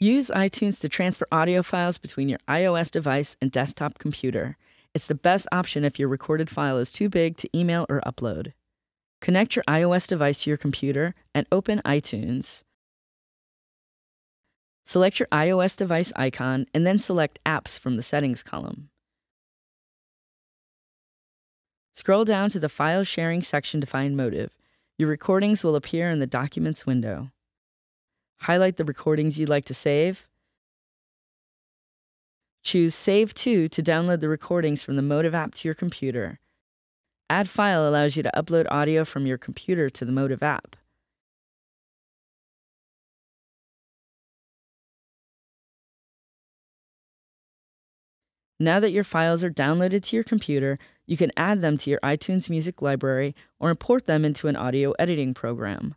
Use iTunes to transfer audio files between your iOS device and desktop computer. It's the best option if your recorded file is too big to email or upload. Connect your iOS device to your computer and open iTunes. Select your iOS device icon and then select Apps from the Settings column. Scroll down to the File Sharing section to find Motive. Your recordings will appear in the Documents window highlight the recordings you'd like to save, choose Save To to download the recordings from the Motive app to your computer. Add File allows you to upload audio from your computer to the Motive app. Now that your files are downloaded to your computer, you can add them to your iTunes Music Library or import them into an audio editing program.